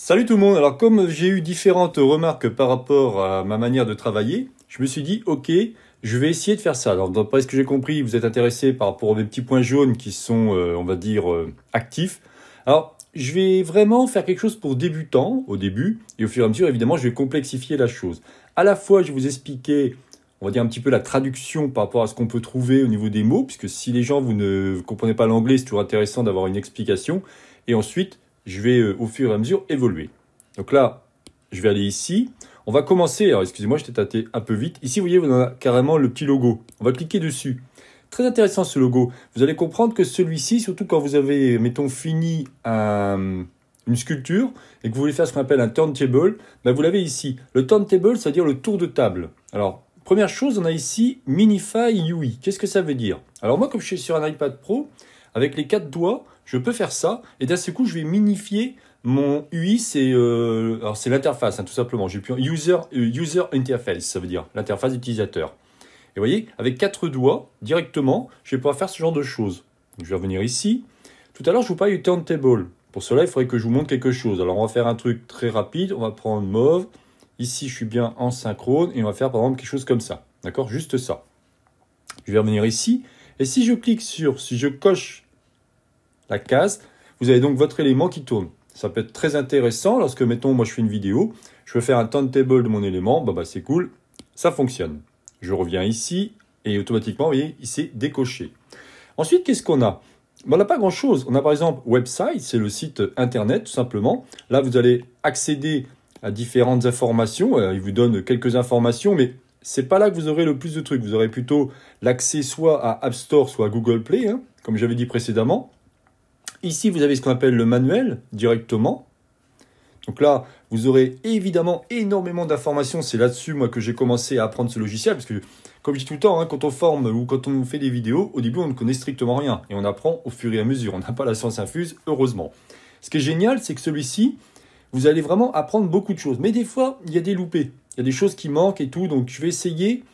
Salut tout le monde, alors comme j'ai eu différentes remarques par rapport à ma manière de travailler, je me suis dit ok, je vais essayer de faire ça. Alors d'après ce que j'ai compris, vous êtes intéressé par rapport mes petits points jaunes qui sont, euh, on va dire, euh, actifs. Alors je vais vraiment faire quelque chose pour débutants au début, et au fur et à mesure, évidemment, je vais complexifier la chose. À la fois, je vais vous expliquer, on va dire, un petit peu la traduction par rapport à ce qu'on peut trouver au niveau des mots, puisque si les gens, vous ne comprenez pas l'anglais, c'est toujours intéressant d'avoir une explication. Et ensuite, je vais euh, au fur et à mesure évoluer. Donc là, je vais aller ici. On va commencer, alors excusez-moi, je t'ai tâté un peu vite. Ici, vous voyez, on a carrément le petit logo. On va cliquer dessus. Très intéressant ce logo. Vous allez comprendre que celui-ci, surtout quand vous avez, mettons, fini une sculpture et que vous voulez faire ce qu'on appelle un turntable, ben vous l'avez ici. Le turntable, c'est-à-dire le tour de table. Alors, première chose, on a ici Minify UI. Qu'est-ce que ça veut dire Alors moi, comme je suis sur un iPad Pro, avec les quatre doigts, je peux faire ça, et d'un seul coup, je vais minifier mon UI, euh, c'est l'interface, hein, tout simplement. J'ai pu user, euh, user interface, ça veut dire l'interface utilisateur. Et vous voyez, avec quatre doigts, directement, je vais pouvoir faire ce genre de choses. je vais revenir ici. Tout à l'heure, je vous parlais du turntable. Pour cela, il faudrait que je vous montre quelque chose. Alors, on va faire un truc très rapide. On va prendre mauve. Ici, je suis bien en synchrone. Et on va faire, par exemple, quelque chose comme ça. D'accord Juste ça. Je vais revenir ici. Et si je clique sur, si je coche la case, vous avez donc votre élément qui tourne. Ça peut être très intéressant lorsque, mettons, moi je fais une vidéo, je veux faire un timetable de mon élément, bah, bah c'est cool, ça fonctionne. Je reviens ici et automatiquement, vous voyez, il s'est décoché. Ensuite, qu'est-ce qu'on a bah, On n'a pas grand-chose. On a par exemple website, c'est le site internet tout simplement. Là, vous allez accéder à différentes informations. Euh, il vous donne quelques informations, mais c'est pas là que vous aurez le plus de trucs. Vous aurez plutôt l'accès soit à App Store, soit à Google Play, hein, comme j'avais dit précédemment. Ici, vous avez ce qu'on appelle le manuel directement. Donc là, vous aurez évidemment énormément d'informations. C'est là-dessus, moi, que j'ai commencé à apprendre ce logiciel. Parce que, comme je dis tout le temps, hein, quand on forme ou quand on fait des vidéos, au début, on ne connaît strictement rien. Et on apprend au fur et à mesure. On n'a pas la science infuse, heureusement. Ce qui est génial, c'est que celui-ci, vous allez vraiment apprendre beaucoup de choses. Mais des fois, il y a des loupés il y a des choses qui manquent et tout. Donc je vais essayer,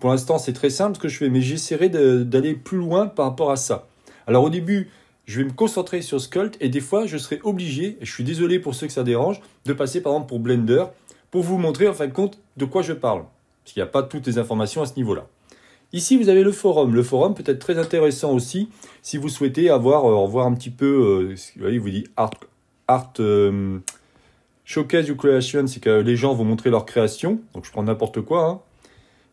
pour l'instant c'est très simple ce que je fais, mais j'essaierai d'aller plus loin par rapport à ça. Alors au début, je vais me concentrer sur Sculpt et des fois je serai obligé, et je suis désolé pour ceux que ça dérange, de passer par exemple pour Blender pour vous montrer en fin de compte de quoi je parle. Parce qu'il n'y a pas toutes les informations à ce niveau-là. Ici, vous avez le forum. Le forum peut être très intéressant aussi si vous souhaitez avoir, euh, voir un petit peu, euh, vous vous dit art, art euh, Showcase Your Creation, c'est que les gens vont montrer leur création. Donc je prends n'importe quoi. Hein.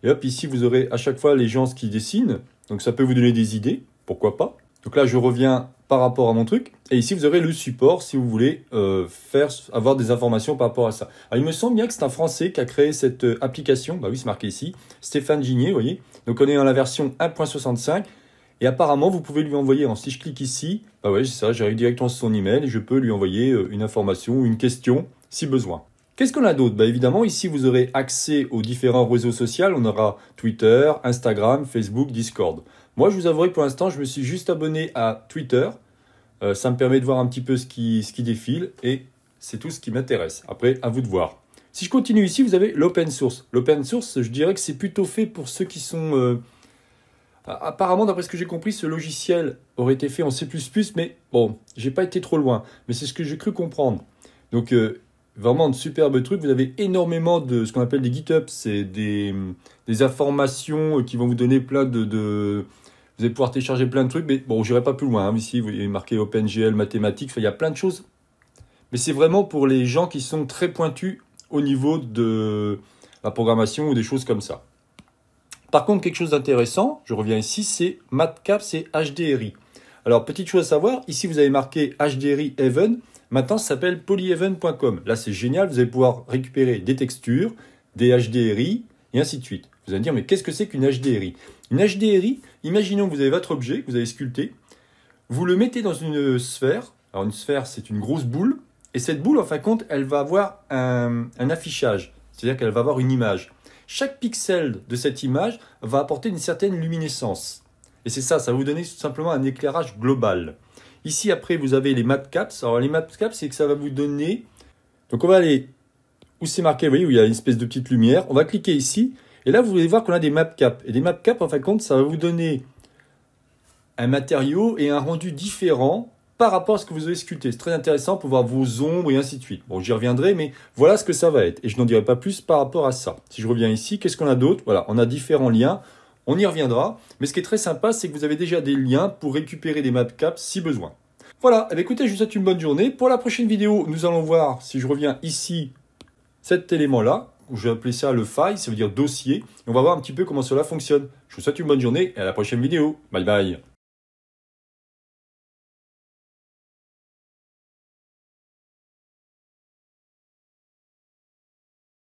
Et hop, ici, vous aurez à chaque fois les gens qui dessinent. Donc ça peut vous donner des idées, pourquoi pas. Donc là, je reviens par rapport à mon truc. Et ici, vous aurez le support si vous voulez euh, faire, avoir des informations par rapport à ça. il me semble bien que c'est un Français qui a créé cette euh, application. Bah oui, c'est marqué ici. Stéphane Gigné, vous voyez. Donc on est dans la version 1.65. Et apparemment, vous pouvez lui envoyer, en, si je clique ici, bah ouais, c'est ça, j'arrive directement sur son email et je peux lui envoyer euh, une information ou une question si besoin. Qu'est-ce qu'on a d'autre bah Évidemment, ici, vous aurez accès aux différents réseaux sociaux. On aura Twitter, Instagram, Facebook, Discord. Moi, je vous avouerai pour l'instant, je me suis juste abonné à Twitter. Euh, ça me permet de voir un petit peu ce qui, ce qui défile et c'est tout ce qui m'intéresse. Après, à vous de voir. Si je continue ici, vous avez l'open source. L'open source, je dirais que c'est plutôt fait pour ceux qui sont... Euh, apparemment, d'après ce que j'ai compris, ce logiciel aurait été fait en C++, mais bon, j'ai pas été trop loin. Mais c'est ce que j'ai cru comprendre. Donc, euh, vraiment de superbes trucs. Vous avez énormément de ce qu'on appelle des GitHub, c'est des, informations euh, qui vont vous donner plein de, Vous allez pouvoir télécharger plein de trucs, mais bon, j'irai pas plus loin. Hein. Ici, vous avez marqué OpenGL, mathématiques, il y a plein de choses. Mais c'est vraiment pour les gens qui sont très pointus au niveau de la programmation ou des choses comme ça. Par contre, quelque chose d'intéressant, je reviens ici, c'est MATCAP, c'est HDRI. Alors, petite chose à savoir, ici vous avez marqué HDRI Even, Maintenant, ça s'appelle polyeven.com. Là, c'est génial, vous allez pouvoir récupérer des textures, des HDRI, et ainsi de suite. Vous allez me dire, mais qu'est-ce que c'est qu'une HDRI Une HDRI, imaginons que vous avez votre objet, que vous avez sculpté, vous le mettez dans une sphère. Alors, une sphère, c'est une grosse boule, et cette boule, en fin de compte, elle va avoir un, un affichage, c'est-à-dire qu'elle va avoir une image. Chaque pixel de cette image va apporter une certaine luminescence. Et c'est ça, ça va vous donner tout simplement un éclairage global. Ici, après, vous avez les map caps. Alors, les map caps c'est que ça va vous donner... Donc, on va aller où c'est marqué, vous voyez, où il y a une espèce de petite lumière. On va cliquer ici. Et là, vous allez voir qu'on a des map caps Et les caps en fin de compte, ça va vous donner un matériau et un rendu différent par rapport à ce que vous avez sculpté. C'est très intéressant pour voir vos ombres et ainsi de suite. Bon, j'y reviendrai, mais voilà ce que ça va être. Et je n'en dirai pas plus par rapport à ça. Si je reviens ici, qu'est-ce qu'on a d'autre Voilà, on a différents liens. On y reviendra, mais ce qui est très sympa, c'est que vous avez déjà des liens pour récupérer des caps si besoin. Voilà, eh ben, écoutez, je vous souhaite une bonne journée. Pour la prochaine vidéo, nous allons voir, si je reviens ici, cet élément-là, je vais appeler ça le file, ça veut dire dossier. On va voir un petit peu comment cela fonctionne. Je vous souhaite une bonne journée et à la prochaine vidéo. Bye bye